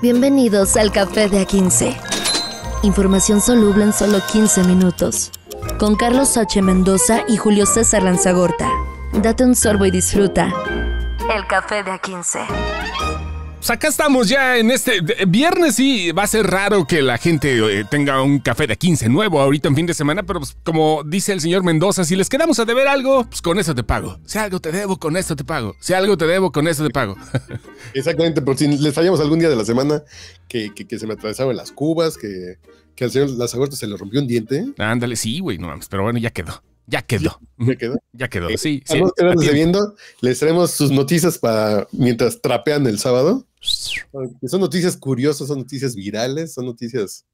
Bienvenidos al Café de A15. Información soluble en solo 15 minutos. Con Carlos H. Mendoza y Julio César Lanzagorta. Date un sorbo y disfruta. El Café de A15. Pues acá estamos ya en este viernes y va a ser raro que la gente eh, tenga un café de 15 nuevo ahorita en fin de semana, pero pues, como dice el señor Mendoza, si les quedamos a deber algo, pues con eso te pago. Si algo te debo, con eso te pago. Si algo te debo, con eso te pago. Exactamente, pero si les fallamos algún día de la semana que, que, se me atravesaban las cubas, que, al señor Lazagorto se le rompió un diente. Ándale, sí, güey, no mames, pero bueno, ya quedó. Ya quedó. Ya quedó. Ya eh, quedó. Sí. sí viendo, les traemos sus noticias para mientras trapean el sábado. Son noticias curiosas, son noticias virales, son noticias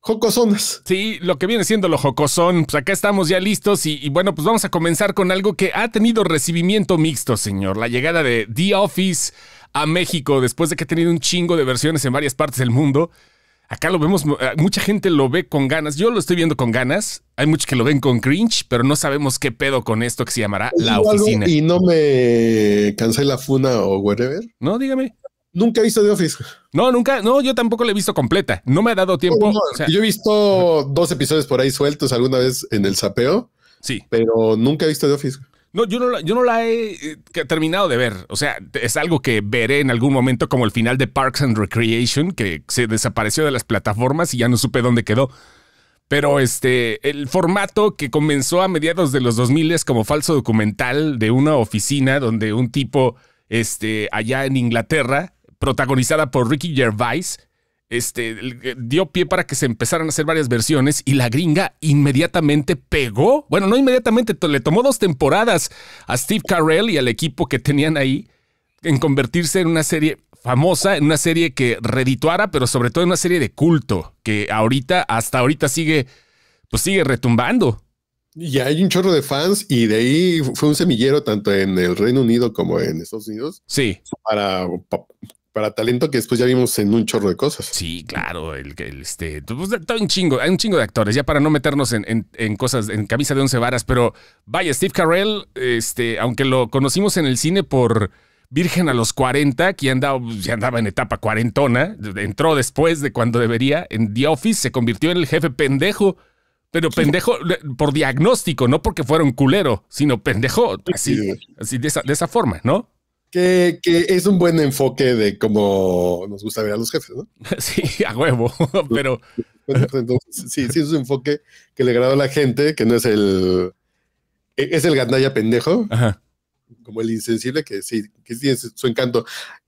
jocosonas. Sí, lo que viene siendo lo jocosón. Pues acá estamos ya listos y, bueno, pues vamos a comenzar con algo que ha tenido recibimiento mixto, señor. La llegada de The Office a México después de que ha tenido un chingo de versiones en varias partes del mundo. Acá lo vemos, eh, mucha gente lo ve con ganas. Yo lo estoy viendo con ganas. Hay muchos que lo ven con cringe, pero no sabemos qué pedo con esto que se llamará La Oficina. Y no me cansé la Funa o whatever. No, dígame. Nunca he visto The Office. No, nunca, no, yo tampoco la he visto completa. No me ha dado tiempo. yo he visto dos episodios por ahí sueltos alguna vez en el sapeo. Sí. Pero nunca he visto The Office. No, yo no, la, yo no la he eh, terminado de ver. O sea, es algo que veré en algún momento como el final de Parks and Recreation, que se desapareció de las plataformas y ya no supe dónde quedó. Pero este, el formato que comenzó a mediados de los 2000 es como falso documental de una oficina donde un tipo este, allá en Inglaterra, protagonizada por Ricky Gervais, este, dio pie para que se empezaran a hacer varias versiones y la gringa inmediatamente pegó. Bueno, no inmediatamente, le tomó dos temporadas a Steve Carell y al equipo que tenían ahí en convertirse en una serie famosa, en una serie que redituara, pero sobre todo en una serie de culto que ahorita, hasta ahorita sigue, pues sigue retumbando. Y hay un chorro de fans y de ahí fue un semillero tanto en el Reino Unido como en Estados Unidos. Sí. Para para talento que después ya vimos en un chorro de cosas. Sí, claro, el, este, pues, un chingo, hay un chingo de actores, ya para no meternos en, cosas, en camisa de once varas, pero vaya, Steve Carell, este, aunque lo conocimos en el cine por Virgen a los 40, que ya andaba, pues, ya andaba en etapa cuarentona, entró después de cuando debería, en The Office se convirtió en el jefe pendejo. Pero pendejo por diagnóstico, no porque fuera un culero, sino pendejo, así, así de, esa, de esa forma, ¿no? Que, es un buen enfoque de cómo nos gusta ver a los jefes, ¿no? Sí, a huevo, pero... sí, sí, es un enfoque que le agrada a la gente, que no es el... E, es el gandalla pendejo, Ajá. como el insensible, que sí, que tiene su encanto.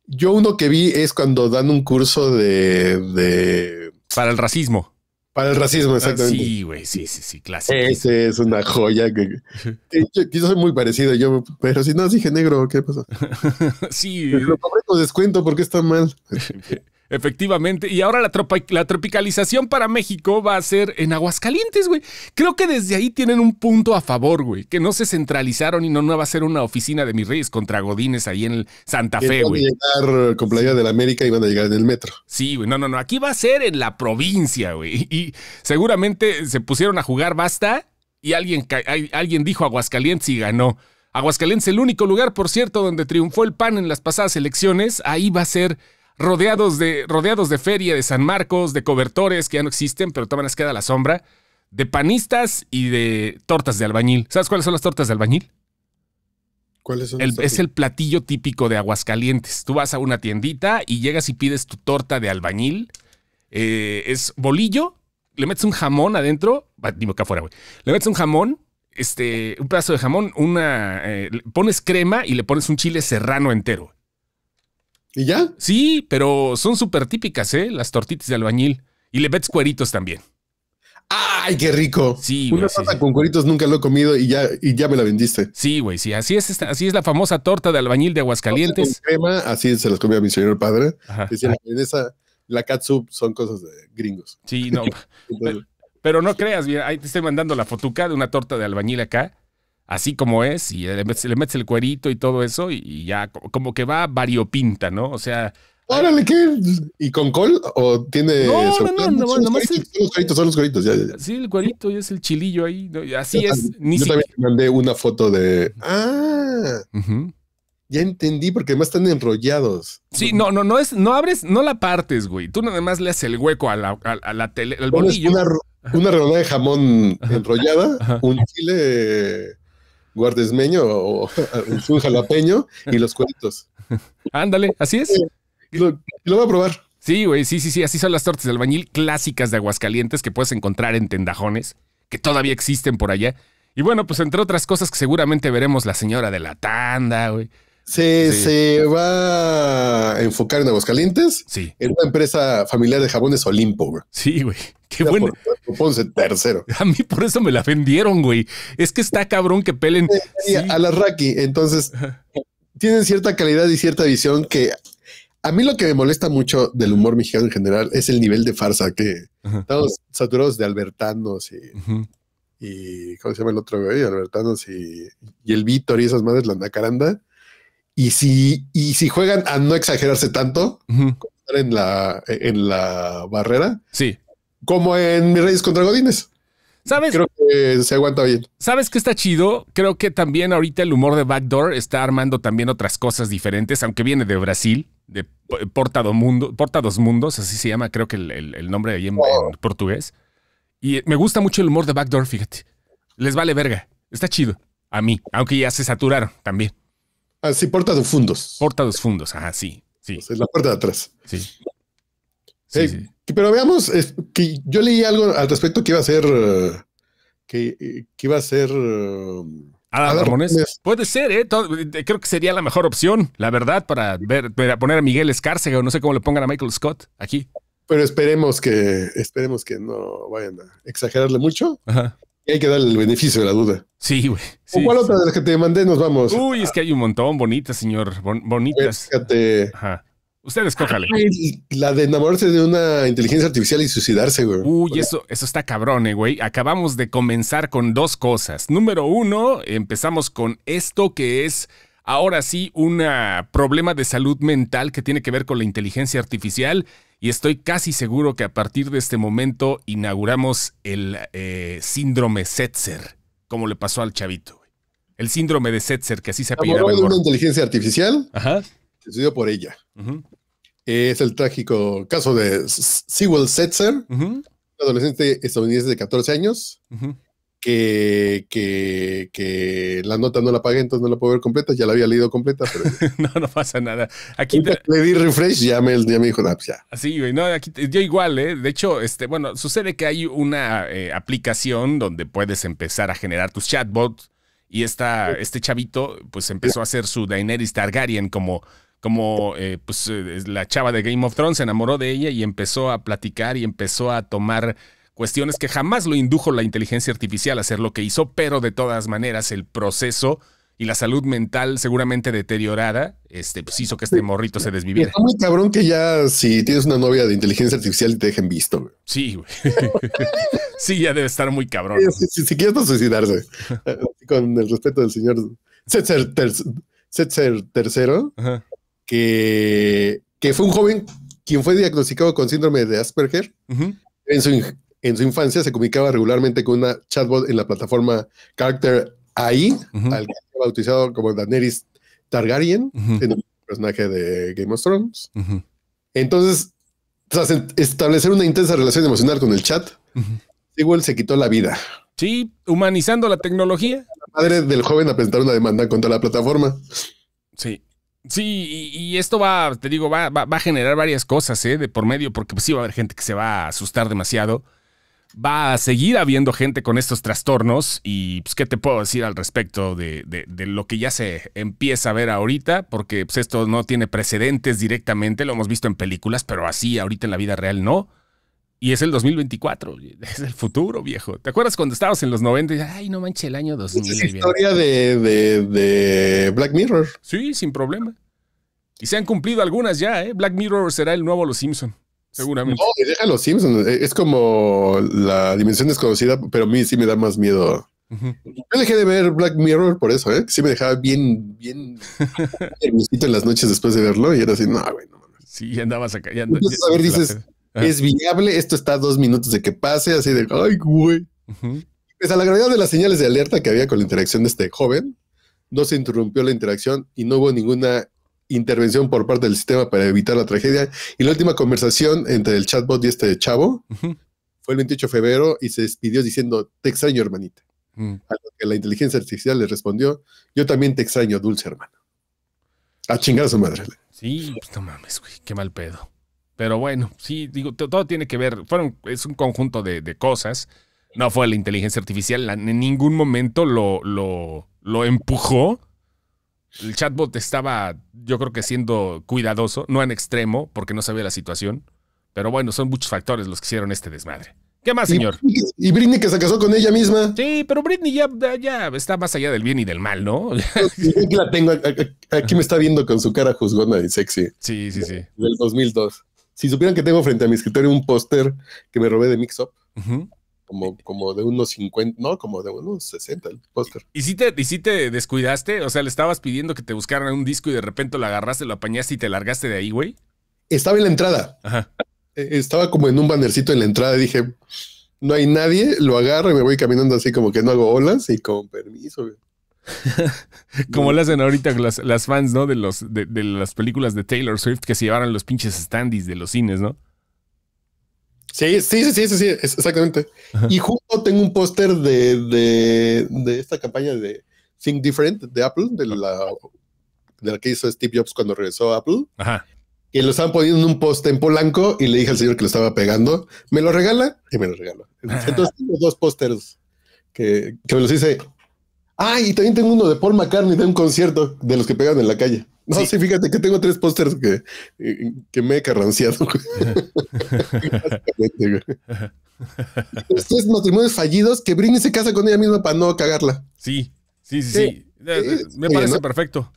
Yo uno que vi es cuando dan un curso de... Para el racismo. Para el racismo, ah, exactamente. sí, güey, sí, sí, sí, clásico. Ese es una joya que... quizás soy muy parecido, yo, pero si no, dije negro, ¿qué pasó? sí. Lo cobré descuento porque está mal. Efectivamente. Y ahora la, la tropicalización para México va a ser en Aguascalientes, güey. Creo que desde ahí tienen un punto a favor, güey. Que no se centralizaron y no, no va a ser una oficina de mis reyes contra Godines ahí en Santa Fe, güey. Van a llegar con Playa del América y van a llegar en el metro. Sí, güey. No, no, no. Aquí va a ser en la provincia, güey. Y seguramente se pusieron a jugar basta y alguien, alguien dijo Aguascalientes y ganó. Aguascalientes, el único lugar, por cierto, donde triunfó el PAN en las pasadas elecciones, ahí va a ser rodeados de, rodeados de feria de San Marcos, de cobertores que ya no existen, pero toman les queda la sombra, de panistas y de tortas de albañil. ¿Sabes cuáles son las tortas de albañil? ¿Cuáles son? es el platillo típico de Aguascalientes. Tú vas a una tiendita y llegas y pides tu torta de albañil. Eh, es bolillo, le metes un jamón adentro, digo acá afuera, güey. Le metes un jamón, este, un pedazo de jamón, una, eh, pones crema y le pones un chile serrano entero. ¿Y ya? Sí, pero son súper típicas, ¿eh? Las tortitas de albañil. Y le ves cueritos también. ¡Ay, qué rico! Sí, güey. Una con cueritos nunca lo he comido y ya, y ya me la vendiste. Sí, güey, sí. Así es, así es la famosa torta de albañil de Aguascalientes. crema, así se las comía mi señor padre. En esa, la catsup son cosas de gringos. Sí, no. pero, no creas, mira, ahí te estoy mandando la fotuca de una torta de albañil acá así como es, y le metes, el cuerito y todo eso, y, ya como que va variopinta, ¿no? O sea. Órale, ¿qué? ¿Y con col? ¿O tiene.? No, no, no, no, más no, los son los cueritos, son los cueritos, Sí, el cuerito y es el chilillo ahí. Así es. Yo también te mandé una foto de. ¡Ah! Ya entendí, porque además están enrollados. Sí, no, no, no es, no abres, no la partes, güey. Tú nada más le haces el hueco a la, a, la tele, al bolillo. Una, una rebanada de jamón enrollada, un chile guardesmeño o, un jalapeño y los cuentos. Ándale, así es. Lo, lo voy a probar. Sí, güey, sí, sí, sí, así son las tortas de albañil clásicas de Aguascalientes que puedes encontrar en tendajones, que todavía existen por allá. Y bueno, pues entre otras cosas que seguramente veremos la señora de la tanda, güey. Se, va a enfocar en Aguascalientes. Sí. En una empresa familiar de jabones Olimpo, Sí, güey. Qué bueno. Ponce tercero. A mí por eso me la vendieron, güey. Es que está cabrón que pelen. A la Raki. Entonces, tienen cierta calidad y cierta visión que a mí lo que me molesta mucho del humor mexicano en general es el nivel de farsa que estamos saturados de albertanos y. y ¿cómo se llama el otro güey? Albertanos y, y el Víctor y esas madres, la Nacaranda. Y si, y si juegan a no exagerarse tanto en, la, en la barrera, sí. como en Mis Reyes contra Godines. ¿Sabes? Creo que se aguanta bien. ¿Sabes qué está chido? Creo que también ahorita el humor de Backdoor está armando también otras cosas diferentes, aunque viene de Brasil, de Porta, Mundo, dos Mundos, así se llama, creo que el, nombre ahí en, portugués. Y me gusta mucho el humor de Backdoor, fíjate. Les vale verga. Está chido. A mí, aunque ya se saturaron también. Ah, sí, porta dos fundos. Porta dos fundos, ajá, sí. sí. la puerta de atrás. Sí. sí, Pero veamos, que yo leí algo al respecto que iba a ser. que, que, iba a ser. Um, ¿A Ramones. Puede ser, ¿eh? ¿eh? creo que sería la mejor opción, la verdad, para, ver, para poner a Miguel Escárcega o no sé cómo le pongan a Michael Scott aquí. Pero esperemos que, esperemos que no vayan a exagerarle mucho. Ajá. Hay que darle el beneficio de la duda. Sí, güey. cuál otra de las que te mandé nos vamos? Uy, es que hay un montón bonitas, señor. bonitas. Fíjate. Ajá. Usted escójale. La de enamorarse de una inteligencia artificial y suicidarse, güey. Uy, eso, eso está cabrón, eh, güey. Acabamos de comenzar con dos cosas. Número uno, empezamos con esto que es ahora sí un ah, problema de salud mental que tiene que ver con la inteligencia artificial y estoy casi seguro que a partir de este momento inauguramos el eh, síndrome Setzer, como le pasó al chavito. El síndrome de Setzer, que así se La El de una inteligencia artificial Ajá. se por ella. Es el trágico caso de Sewell Setzer, adolescente estadounidense de 14 años, Ajá que, que, que, la nota no la pagué, entonces no la puedo ver completa. Ya la había leído completa, pero. no, no pasa nada. Aquí Le di refresh, y ya me dijo, no, ah, pues ya. Así, güey. No, aquí, yo igual, ¿eh? De hecho, este, bueno, sucede que hay una eh, aplicación donde puedes empezar a generar tus chatbots. Y esta, este chavito, pues empezó a hacer su Daenerys Targaryen como como eh, pues, eh, la chava de Game of Thrones se enamoró de ella y empezó a platicar y empezó a tomar cuestiones que jamás lo indujo la inteligencia artificial a hacer lo que hizo, pero de todas maneras el proceso y la salud mental seguramente deteriorada, este, pues, hizo que este morrito se desviviera. Está muy cabrón que ya si tienes una novia de inteligencia artificial te dejen visto. Sí, güey. sí, ya debe estar muy cabrón. si quieres no suicidarse, con el respeto del señor Setzer, III, tercero, que, que fue un joven quien fue diagnosticado con síndrome de Asperger. en, su, en su infancia se comunicaba regularmente con una chatbot en la plataforma Character AI, al que había bautizado como Daenerys Targaryen, el personaje de Game of Thrones. Entonces, tras establecer una intensa relación emocional con el chat, Sewell se quitó la vida. Sí, humanizando la tecnología. La madre del joven a presentar una demanda contra la plataforma. Sí, Sí, y, esto va, te digo, va, va, a generar varias cosas ¿eh? de por medio, porque pues sí va a haber gente que se va a asustar demasiado va a seguir habiendo gente con estos trastornos y pues, qué te puedo decir al respecto de, lo que ya se empieza a ver ahorita, porque pues, esto no tiene precedentes directamente, lo hemos visto en películas, pero así ahorita en la vida real no. Y es el 2024, es el futuro, viejo. ¿Te acuerdas cuando estabas en los 90? Ay, no manches, el año 2000. Es la historia de, de Black Mirror. Sí, sin problema. Y se han cumplido algunas ya, ¿eh? Black Mirror será el nuevo Los Simpsons. Seguramente. No, deja los Simpsons. Eh, es como la dimensión desconocida, pero a mí sí me da más miedo. Yo dejé de ver Black Mirror por eso, ¿eh? Sí me dejaba bien, bien nerviosito en las noches después de verlo y era así, no, güey, no Sí, andabas acá. Entonces, a ver, dices, es viable, esto está dos minutos de que pase, así de, ay, güey. Pues a la gravedad de las señales de alerta que había con la interacción de este joven, no se interrumpió la interacción y no hubo ninguna intervención por parte del sistema para evitar la tragedia. Y la última conversación entre el chatbot y este chavo fue el 28 de febrero y se despidió diciendo, te extraño, hermanita. Mm. A lo que la inteligencia artificial le respondió, yo también te extraño, dulce hermano. A chingar su madre. Sí, pues, no mames, güey, qué mal pedo. Pero bueno, sí, digo, todo tiene que ver, fueron, es un conjunto de, cosas. No fue la inteligencia artificial, en ningún momento lo, lo, lo empujó el chatbot estaba, yo creo que siendo cuidadoso, no en extremo, porque no sabía la situación. Pero bueno, son muchos factores los que hicieron este desmadre. ¿Qué más, señor? Y, Britney que se casó con ella misma. Sí, pero Britney ya, está más allá del bien y del mal, ¿no? Aquí tengo, aquí me está viendo con su cara juzgona y sexy. Sí, sí, sí. Del 2002. Si supieran que tengo frente a mi escritorio un póster que me robé de Mix Up, como, de unos 50, no, como de unos 60 el póster. ¿Y, si te, si te descuidaste? O sea, le estabas pidiendo que te buscaran un disco y de repente lo agarraste, lo apañaste y te largaste de ahí, güey. Estaba en la entrada. E, estaba como en un bannercito en la entrada dije, no hay nadie, lo agarro y me voy caminando así como que no hago olas y con permiso. como lo hacen ahorita las, las, fans, ¿no? De, los, de, de las películas de Taylor Swift que se llevaron los pinches standees de los cines, ¿no? Sí, sí, sí, sí, sí, exactamente. Y justo tengo un póster de, de, esta campaña de Think Different de Apple, de la, de que hizo Steve Jobs cuando regresó a Apple. Ajá. Y lo estaban poniendo en un póster en Polanco y le dije al señor que lo estaba pegando, me lo regala y me lo regala. Entonces tengo dos pósters que, que me los hice Ah, y también tengo uno de Paul McCartney de un concierto de los que pegan en la calle. No, sí, fíjate que tengo tres pósters que, eh, me he carranciado. tres matrimonios fallidos que Britney se casa con ella misma para no cagarla. Sí, sí, sí, sí. Eh, me parece perfecto.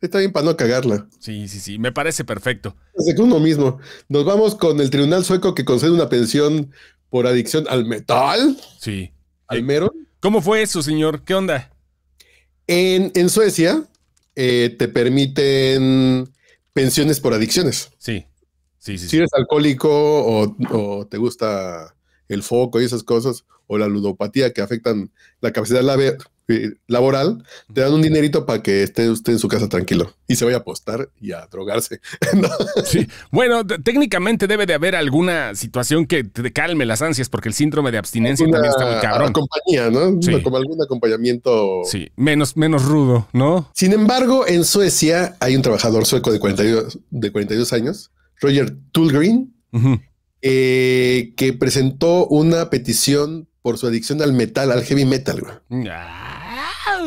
Está bien para no cagarla. Sí, sí, sí, me parece perfecto. Es uno mismo. Nos vamos con el tribunal sueco que concede una pensión por adicción al metal. Sí. Al mero. ¿Cómo fue eso, señor? ¿Qué onda? En, Suecia eh, te permiten pensiones por adicciones. Sí. Sí, sí, si eres alcohólico o, te gusta el foco y esas cosas, o la ludopatía que afectan la capacidad de la eh, laboral, te dan un dinerito para que esté usted en su casa tranquilo y se vaya a apostar y a drogarse. sí. Bueno, técnicamente debe de haber alguna situación que te calme las ansias, porque el síndrome de abstinencia también está muy cabrón. compañía, ¿no? Como algún acompañamiento. Sí, menos, menos rudo, ¿no? Sin embargo, en Suecia hay un trabajador sueco de 42, de 42 años, Roger Tull eh, que presentó una petición por su adicción al metal, al heavy metal, güey. Ah,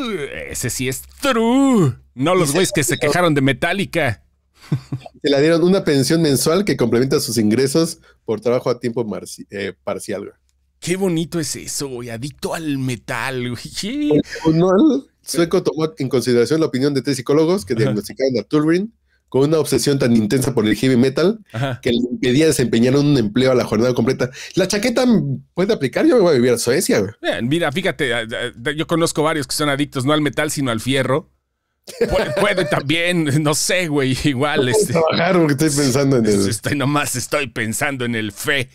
ese sí es true. No los güeyes que se quejaron de Metallica. Se le dieron una pensión mensual que complementa sus ingresos por trabajo a tiempo eh, parcial, güey. Qué bonito es eso, güey. Adicto al metal, güey. El sueco tomó en consideración la opinión de tres psicólogos que diagnosticaron a Turbin con una obsesión tan intensa por el heavy metal que le impedía desempeñar un empleo a la jornada completa. La chaqueta puede aplicar, yo me voy a vivir a Suecia. mira, fíjate, yo conozco varios que son adictos no al metal, sino al fierro. Puede, también, no sé, güey, igual. este, trabajar porque estoy pensando en el... Estoy nomás, estoy pensando en el fe,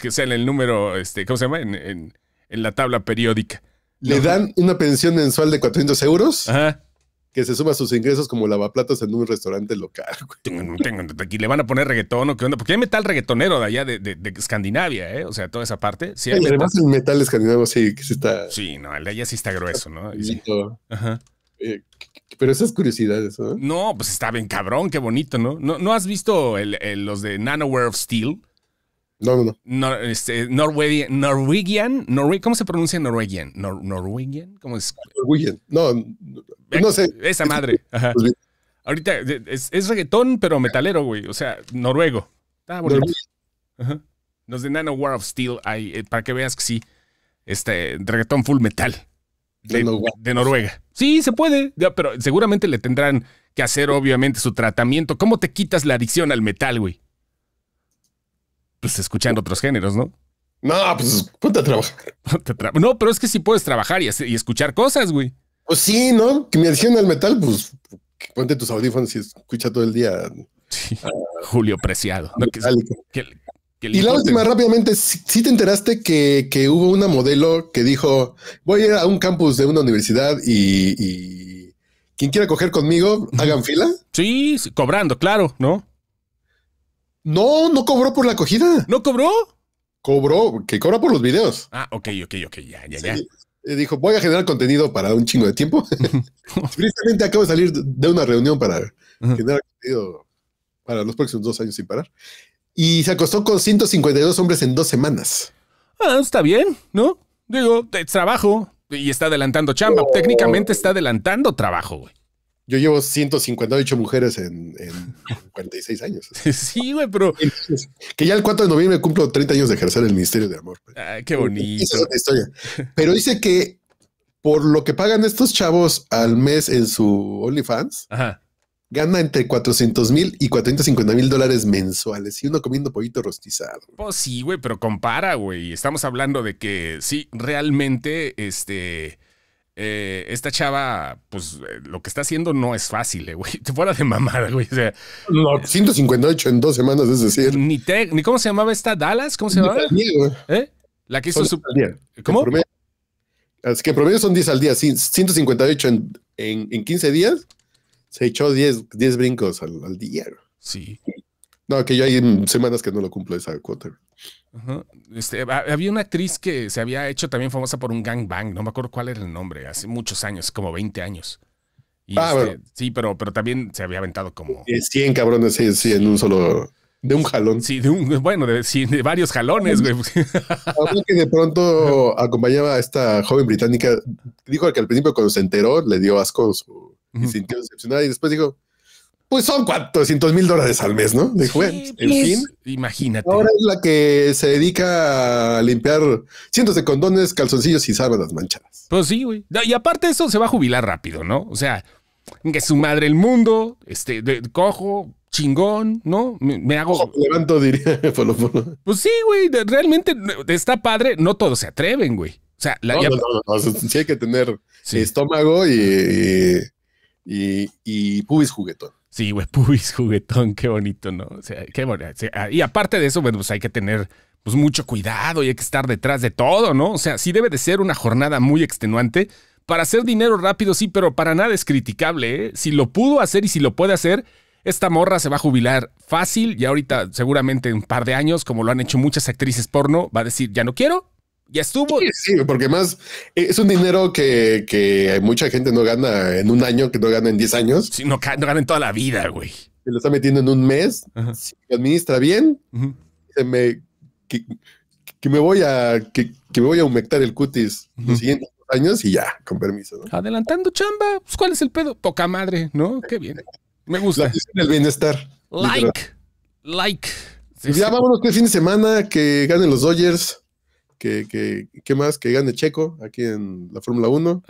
que sea en el número, este, ¿cómo se llama? en, en la tabla periódica. Le dan una pensión mensual de 400 euros. Ajá que se suma sus ingresos como lavaplatos en un restaurante local. Aquí le van a poner reggaetón o qué onda, porque hay metal reggaetonero de allá de, Escandinavia, ¿eh? o sea, toda esa parte. Sí, hay metal. el metal escandinavo sí, sí está. no, el de allá sí está grueso, ¿no? Sí. Ajá. Eh, pero esas curiosidades, ¿no? No, pues está bien cabrón, qué bonito, ¿no? ¿No, no has visto los de Nanoware of Steel? No, no, no. Nor, este, Norwegian, Norwegian, ¿cómo se pronuncia Norwegian? Nor, Norwegian, ¿cómo es? Norwegian, no, no sé. Esa madre. Ajá. Pues Ahorita es, reggaetón, pero metalero, güey. O sea, noruego. Está Ajá. Los de Nano War of Steel, eh, para que veas que sí, este, reggaetón full metal. De, de, Noruega. Sí, se puede, pero seguramente le tendrán que hacer, obviamente, su tratamiento. ¿Cómo te quitas la adicción al metal, güey? pues escuchando otros géneros, ¿no? No, pues ponte a trabajar. no, pero es que sí puedes trabajar y, escuchar cosas, güey. Pues sí, ¿no? Que me adicionen al metal, pues ponte tus audífonos y escucha todo el día. Julio Preciado. y la última, rápidamente, si, te enteraste que, hubo una modelo que dijo, voy a ir a un campus de una universidad y, quien quiera coger conmigo, hagan fila. sí, cobrando, claro, ¿no? No, no cobró por la acogida. ¿No cobró? Cobró, que cobra por los videos. Ah, ok, ok, ok, ya, ya, ya dijo, voy a generar contenido para un chingo de tiempo. Precisamente acabo de salir de una reunión para generar contenido para los próximos dos años sin parar. Y se acostó con 152 hombres en dos semanas. Ah, está bien, ¿no? Digo, trabajo. Y está adelantando chamba. Técnicamente está adelantando trabajo, güey. Yo llevo 158 mujeres en, 46 años. Sí, güey, pero. Que ya el 4 de noviembre cumplo 30 años de ejercer el Ministerio de Amor. Ah, qué bonito. Pero dice que por lo que pagan estos chavos al mes en su OnlyFans, gana entre 400 mil y 450 mil dólares mensuales y uno comiendo pollito rostizado. Pues sí, güey, pero compara, güey. Estamos hablando de que sí, realmente, este eh, esta chava, pues eh, lo que está haciendo no es fácil, eh, güey. te fuera de mamada güey. O sea, 158 en dos semanas, es decir. Ni, ni cómo se llamaba esta Dallas, ¿cómo se llamaba? ¿Eh? La que hizo su. ¿Cómo? que promedio son 10 al día, 158 en, en, en 15 días. Se echó 10, brincos al, al, día. Sí. No, que yo hay semanas que no lo cumplo esa cuota. Este, había una actriz que se había hecho también famosa por un gang bang no me acuerdo cuál era el nombre, hace muchos años, como 20 años. Ah, este, sí, pero, pero también se había aventado como... 100 eh, cabrones, sí, sí, en un solo... De un jalón. Sí, de un, bueno, de, sí, de varios jalones, que de pronto acompañaba a esta joven británica, dijo que al principio cuando se enteró le dio asco su, sintió decepcionada y después dijo, pues son 400 mil dólares al mes, ¿no? De sí, pues, en fin. Imagínate. Ahora es la que se dedica a limpiar cientos de condones, calzoncillos y sábanas manchadas. Pues sí, güey. Y aparte de eso se va a jubilar rápido, ¿no? O sea, que su madre el mundo, este, cojo, chingón, ¿no? Me, hago... levanto, diría Pues sí, güey, realmente está padre. No todos se atreven, güey. O sea, la, no, ya... no, sí hay que tener estómago y, y, y pubis juguetón. Sí, güey, juguetón, qué bonito, ¿no? O sea, qué bonito. Ah, y aparte de eso, bueno, pues hay que tener pues, mucho cuidado y hay que estar detrás de todo, ¿no? O sea, sí debe de ser una jornada muy extenuante. Para hacer dinero rápido, sí, pero para nada es criticable, ¿eh? Si lo pudo hacer y si lo puede hacer, esta morra se va a jubilar fácil y ahorita seguramente en un par de años, como lo han hecho muchas actrices porno, va a decir, ya no quiero, ya estuvo. Sí, porque más eh, es un dinero que, mucha gente no gana en un año, que no gana en 10 años. no, gana en toda la vida, güey. Se lo está metiendo en un mes, administra bien, me, que, me voy a que, me voy a humectar el cutis los siguientes años y ya, con permiso. Adelantando chamba, pues cuál es el pedo, poca madre, ¿no? Qué bien. Me gusta. el bienestar. Like, like. Pues ya vámonos que fin de semana, que ganen los Dodgers que, ¿qué más? Que gane Checo aquí en la Fórmula 1.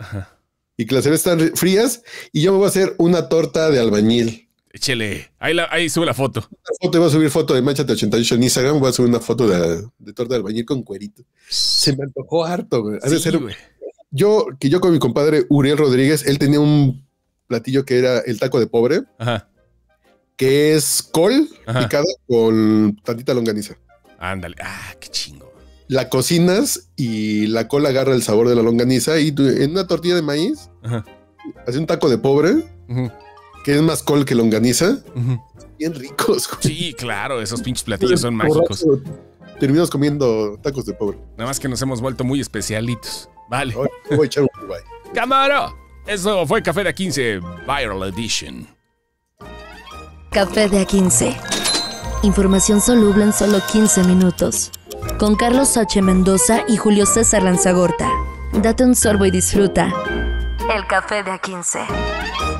Y que las cervezas están frías. Y yo me voy a hacer una torta de albañil. Échele. Ahí, sube la foto. La foto. Voy a subir foto de Manchate 88 en Instagram. Voy a subir una foto de, torta de albañil con cuerito. Se me antojó harto, güey. Yo, que yo con mi compadre Uriel Rodríguez, él tenía un platillo que era el taco de pobre. Ajá. Que es col picado con tantita longaniza. Ándale. Ah, qué chingo la cocinas y la cola agarra el sabor de la longaniza y en una tortilla de maíz, hace un taco de pobre, que es más col que longaniza, bien ricos. Sí, claro, esos pinches platillos son mágicos. Terminamos comiendo tacos de pobre. Nada más que nos hemos vuelto muy especialitos. Vale. Camaro, eso fue Café de A15 Viral Edition. Café de A15. Información soluble en solo 15 minutos con Carlos H. Mendoza y Julio César Lanzagorta. Date un sorbo y disfruta. El café de A15.